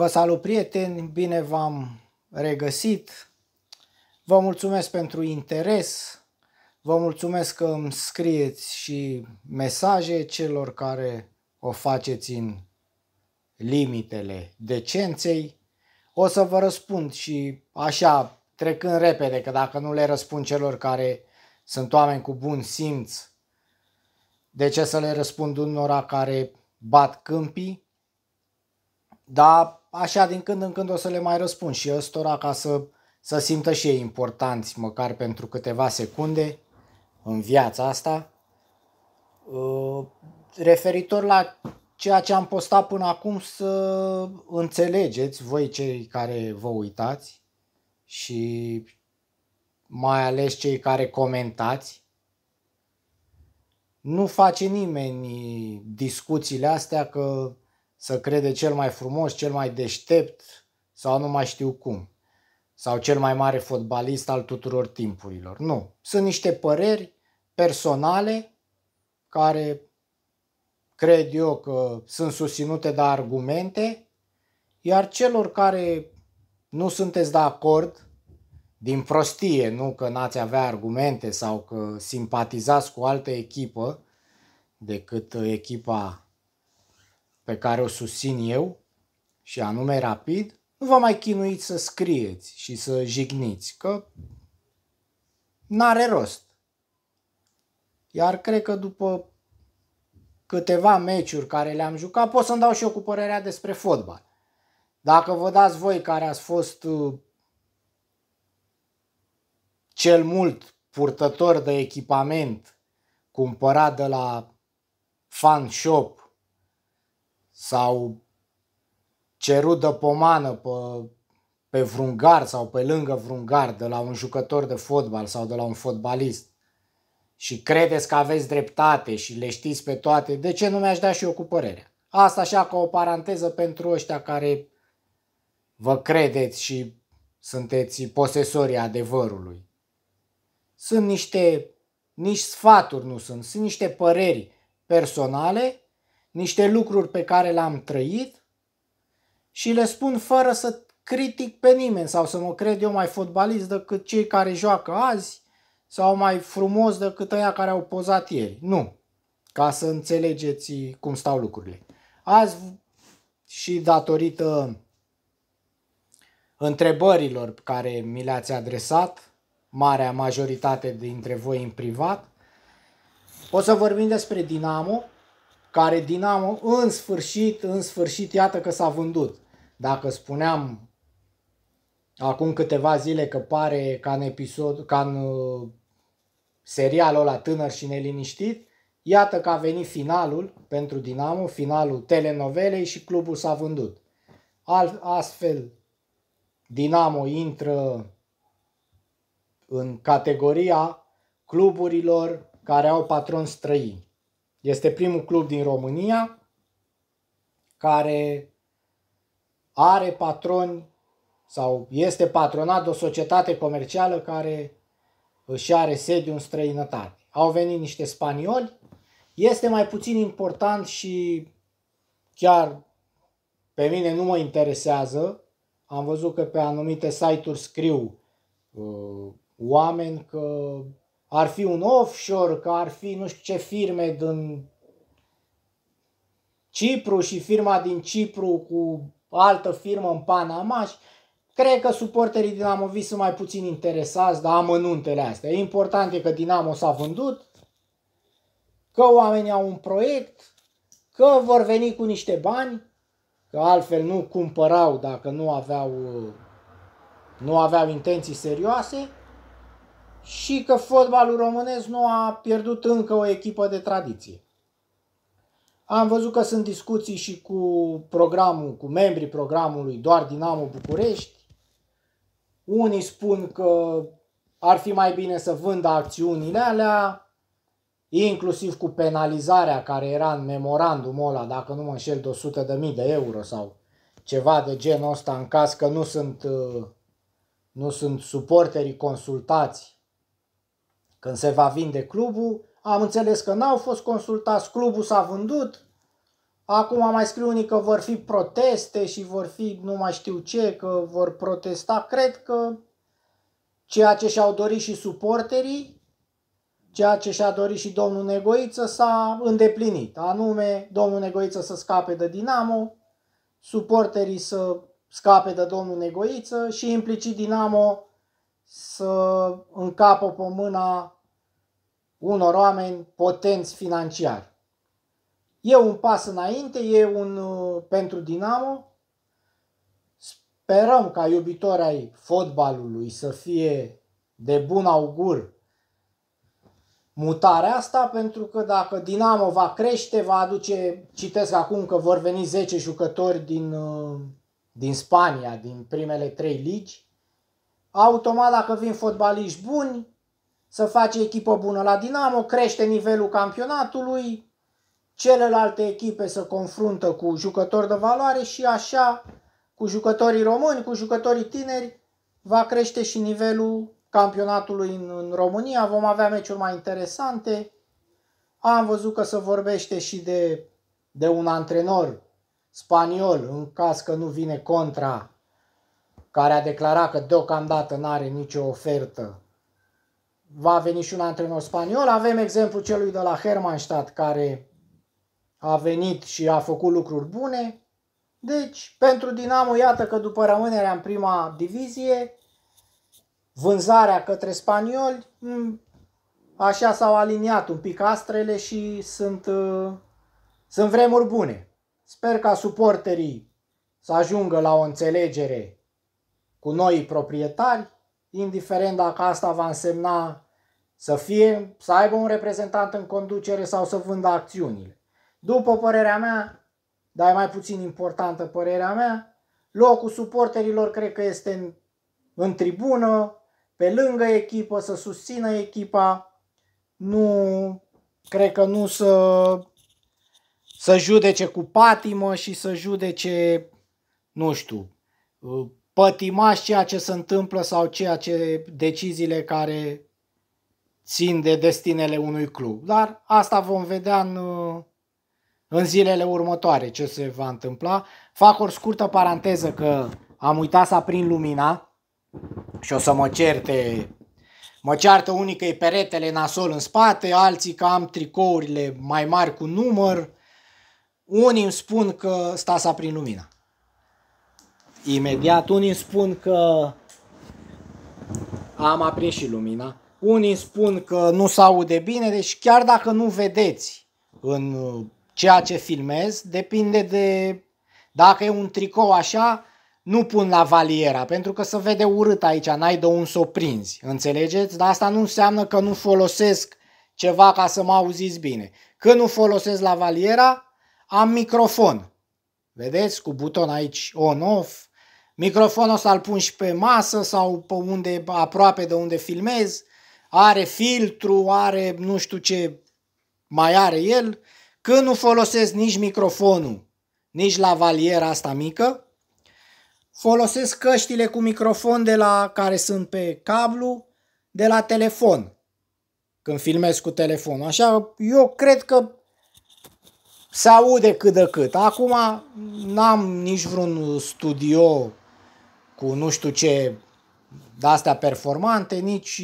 Vă salut prieteni, bine v-am regăsit. Vă mulțumesc pentru interes. Vă mulțumesc că îmi scrieți și mesaje celor care o faceți în limitele decenței. O să vă răspund și așa, trecând repede, că dacă nu le răspund celor care sunt oameni cu bun simț, de ce să le răspund unora care bat câmpii? Dar așa din când în când o să le mai răspund și ăstora ca să, să simtă și ei importanți, măcar pentru câteva secunde în viața asta. Uh, referitor la ceea ce am postat până acum, să înțelegeți voi cei care vă uitați și mai ales cei care comentați. Nu face nimeni discuțiile astea că să crede cel mai frumos, cel mai deștept sau nu mai știu cum, sau cel mai mare fotbalist al tuturor timpurilor. Nu. Sunt niște păreri personale care cred eu că sunt susținute de argumente, iar celor care nu sunteți de acord, din prostie, nu că n-ați avea argumente sau că simpatizați cu altă echipă decât echipa pe care o susțin eu, și anume rapid, nu vă mai chinuiți să scrieți și să jigniți, că n-are rost. Iar cred că după câteva meciuri care le-am jucat, pot să-mi dau și eu cu părerea despre fotbal. Dacă vă dați voi care ați fost uh, cel mult purtător de echipament cumpărat de la fan shop sau cerut de pomană pe, pe vreun gard sau pe lângă vreun gard de la un jucător de fotbal sau de la un fotbalist și credeți că aveți dreptate și le știți pe toate, de ce nu mi-aș da și eu cu părerea? Asta așa ca o paranteză pentru ăștia care vă credeți și sunteți posesorii adevărului. Sunt niște, nici sfaturi nu sunt, sunt niște păreri personale niște lucruri pe care le-am trăit și le spun fără să critic pe nimeni sau să mă cred eu mai fotbalist decât cei care joacă azi sau mai frumos decât ăia care au pozat ieri. Nu. Ca să înțelegeți cum stau lucrurile. Azi și datorită întrebărilor care mi le-ați adresat, marea majoritate dintre voi în privat, o să vorbim despre Dinamo, care Dinamo în sfârșit, în sfârșit, iată că s-a vândut. Dacă spuneam acum câteva zile că pare ca în episod, ca în uh, serialul ăla tânăr și neliniștit, iată că a venit finalul pentru Dinamo, finalul telenovelei și clubul s-a vândut. astfel, Dinamo intră în categoria cluburilor care au patron străini. Este primul club din România care are patroni sau este patronat de o societate comercială care își are sediu în străinătate. Au venit niște spanioli. Este mai puțin important și chiar pe mine nu mă interesează. Am văzut că pe anumite site-uri scriu uh, oameni că ar fi un offshore, că ar fi nu știu ce firme din Cipru și firma din Cipru cu altă firmă în Panama și cred că suporterii Dinamovi sunt mai puțin interesați de amănuntele astea. Important e că Dinamo s-a vândut, că oamenii au un proiect, că vor veni cu niște bani, că altfel nu cumpărau dacă nu aveau, nu aveau intenții serioase și că fotbalul românesc nu a pierdut încă o echipă de tradiție. Am văzut că sunt discuții și cu programul, cu membrii programului doar Dinamo București. Unii spun că ar fi mai bine să vândă acțiunile alea, inclusiv cu penalizarea care era în memorandumul ăla, dacă nu mă înșel, de 100.000 de de euro sau ceva de genul ăsta în caz că nu sunt, uh, nu sunt suporterii consultați când se va vinde clubul, am înțeles că n-au fost consultați, clubul s-a vândut. Acum mai scriu unii că vor fi proteste și vor fi nu mai știu ce, că vor protesta. Cred că ceea ce și-au dorit și suporterii, ceea ce și-a dorit și domnul Negoiță s-a îndeplinit. Anume, domnul Negoiță să scape de Dinamo, suporterii să scape de domnul Negoiță și implicit Dinamo să încapă pe mâna unor oameni potenți financiari. E un pas înainte, e un uh, pentru Dinamo. Sperăm ca iubitorii ai fotbalului să fie de bun augur mutarea asta, pentru că dacă Dinamo va crește, va aduce, citesc acum că vor veni 10 jucători din, uh, din Spania, din primele 3 ligi, Automat dacă vin fotbaliști buni, să face echipă bună la Dinamo, crește nivelul campionatului, celelalte echipe se confruntă cu jucători de valoare și așa cu jucătorii români, cu jucătorii tineri, va crește și nivelul campionatului în, în România, vom avea meciuri mai interesante. Am văzut că se vorbește și de, de un antrenor spaniol în caz că nu vine contra care a declarat că deocamdată nu are nicio ofertă. Va veni și un antrenor spaniol. Avem exemplu celui de la Hermannstadt care a venit și a făcut lucruri bune. Deci, pentru Dinamo, iată că după rămânerea în prima divizie, vânzarea către spanioli, mm, așa s-au aliniat un pic astrele și sunt, uh, sunt vremuri bune. Sper ca suporterii să ajungă la o înțelegere cu noi proprietari, indiferent dacă asta va însemna să fie, să aibă un reprezentant în conducere sau să vândă acțiunile. După părerea mea, dar e mai puțin importantă părerea mea, locul suporterilor cred că este în, în tribună, pe lângă echipă, să susțină echipa, nu, cred că nu să, să judece cu patimă și să judece, nu știu, pătimași ceea ce se întâmplă sau ceea ce deciziile care țin de destinele unui club. Dar asta vom vedea în, în zilele următoare ce se va întâmpla. Fac o scurtă paranteză că am uitat să aprind lumina și o să mă certe Mă ceartă unii că e peretele nasol în spate, alții că am tricourile mai mari cu număr. Unii îmi spun că sta să prin lumina. Imediat unii spun că am aprins și lumina. Unii spun că nu se aude bine, deci chiar dacă nu vedeți în uh, ceea ce filmez, depinde de dacă e un tricou așa, nu pun la valiera, pentru că se vede urât aici, n-ai de un să o prinzi, înțelegeți? Dar asta nu înseamnă că nu folosesc ceva ca să mă auziți bine. Când nu folosesc la valiera, am microfon. Vedeți? Cu buton aici on-off, Microfonul o să-l pun și pe masă sau pe unde, aproape de unde filmez. Are filtru, are nu știu ce mai are el. Când nu folosesc nici microfonul, nici lavaliera asta mică, folosesc căștile cu microfon de la care sunt pe cablu, de la telefon. Când filmez cu telefonul. Așa, eu cred că se aude cât de cât. Acum n-am nici vreun studio cu nu știu ce de-astea performante, nici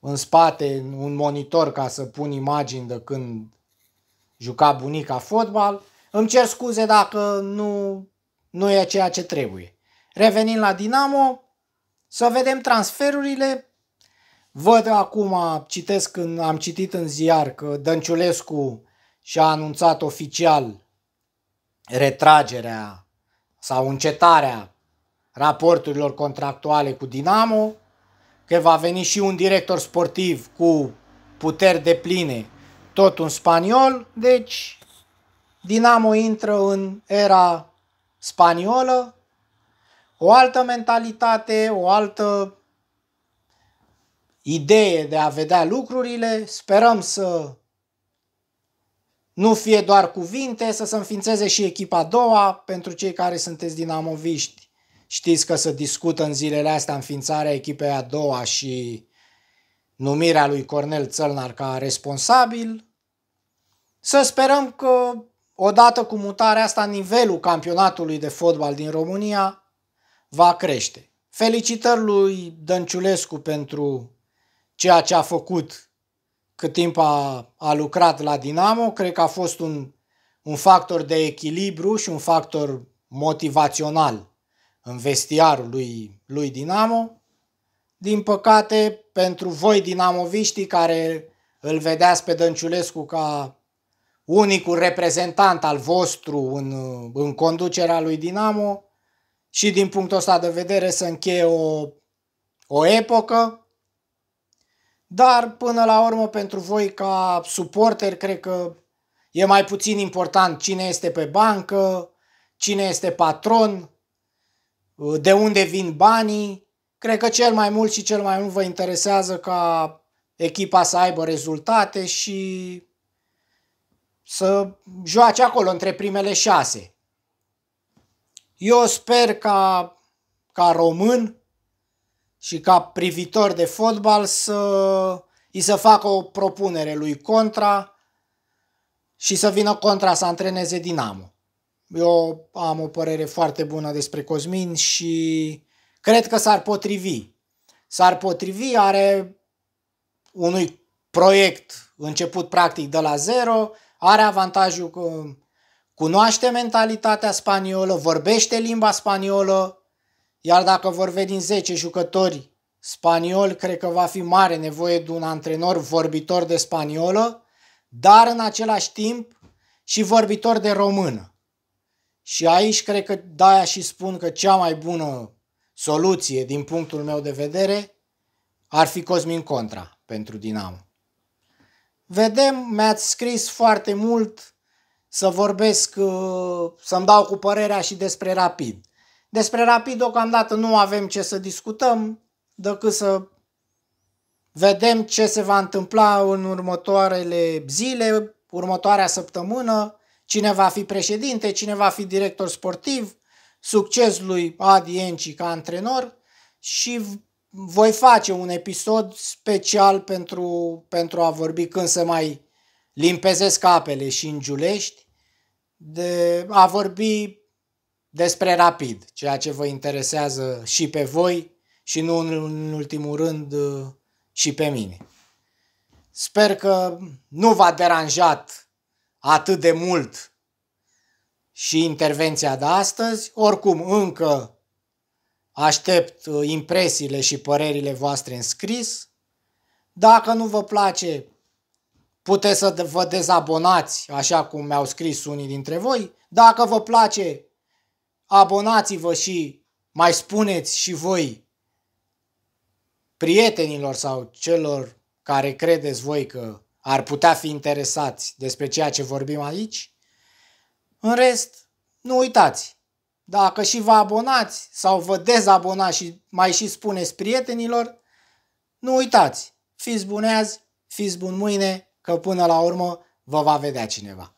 în spate un monitor ca să pun imagini de când juca bunica fotbal. Îmi cer scuze dacă nu, nu e ceea ce trebuie. Revenind la Dinamo, să vedem transferurile. Văd acum, citesc când am citit în ziar că Dănciulescu și-a anunțat oficial retragerea sau încetarea raporturilor contractuale cu Dinamo, că va veni și un director sportiv cu puteri de pline, tot un spaniol, deci Dinamo intră în era spaniolă, o altă mentalitate, o altă idee de a vedea lucrurile, sperăm să nu fie doar cuvinte, să se înființeze și echipa a doua pentru cei care sunteți dinamoviști. Știți că se discută în zilele astea înființarea echipei a doua și numirea lui Cornel Țălnar ca responsabil. Să sperăm că odată cu mutarea asta nivelul campionatului de fotbal din România va crește. Felicitări lui Dănciulescu pentru ceea ce a făcut cât timp a, a lucrat la Dinamo. Cred că a fost un, un factor de echilibru și un factor motivațional în vestiarul lui, lui Dinamo. Din păcate, pentru voi dinamoviștii care îl vedeați pe Dănciulescu ca unicul reprezentant al vostru în, în conducerea lui Dinamo și din punctul ăsta de vedere să încheie o, o epocă, dar până la urmă pentru voi ca suporter cred că e mai puțin important cine este pe bancă, cine este patron, de unde vin banii. Cred că cel mai mult și cel mai mult vă interesează ca echipa să aibă rezultate și să joace acolo între primele șase. Eu sper ca, ca român și ca privitor de fotbal să îi să facă o propunere lui Contra și să vină Contra să antreneze Dinamo. Eu am o părere foarte bună despre Cosmin și cred că s-ar potrivi. S-ar potrivi, are unui proiect început practic de la zero, are avantajul că cunoaște mentalitatea spaniolă, vorbește limba spaniolă, iar dacă vor veni 10 jucători spanioli, cred că va fi mare nevoie de un antrenor vorbitor de spaniolă, dar în același timp și vorbitor de română. Și aici cred că de-aia și spun că cea mai bună soluție din punctul meu de vedere ar fi Cosmin Contra pentru Dinamo. Vedem, mi-ați scris foarte mult să vorbesc, uh, să-mi dau cu părerea și despre Rapid. Despre Rapid deocamdată nu avem ce să discutăm decât să vedem ce se va întâmpla în următoarele zile, următoarea săptămână, Cine va fi președinte, cine va fi director sportiv, succes lui Adi Enci ca antrenor și voi face un episod special pentru, pentru a vorbi când se mai limpezesc apele și îngiulești, de a vorbi despre rapid, ceea ce vă interesează și pe voi și nu în ultimul rând uh, și pe mine. Sper că nu v-a deranjat atât de mult și intervenția de astăzi. Oricum, încă aștept uh, impresiile și părerile voastre în scris. Dacă nu vă place, puteți să vă dezabonați, așa cum mi-au scris unii dintre voi. Dacă vă place, abonați-vă și mai spuneți și voi prietenilor sau celor care credeți voi că ar putea fi interesați despre ceea ce vorbim aici. În rest, nu uitați, dacă și vă abonați sau vă dezabonați și mai și spuneți prietenilor, nu uitați, fiți bune azi, fiți bun mâine, că până la urmă vă va vedea cineva.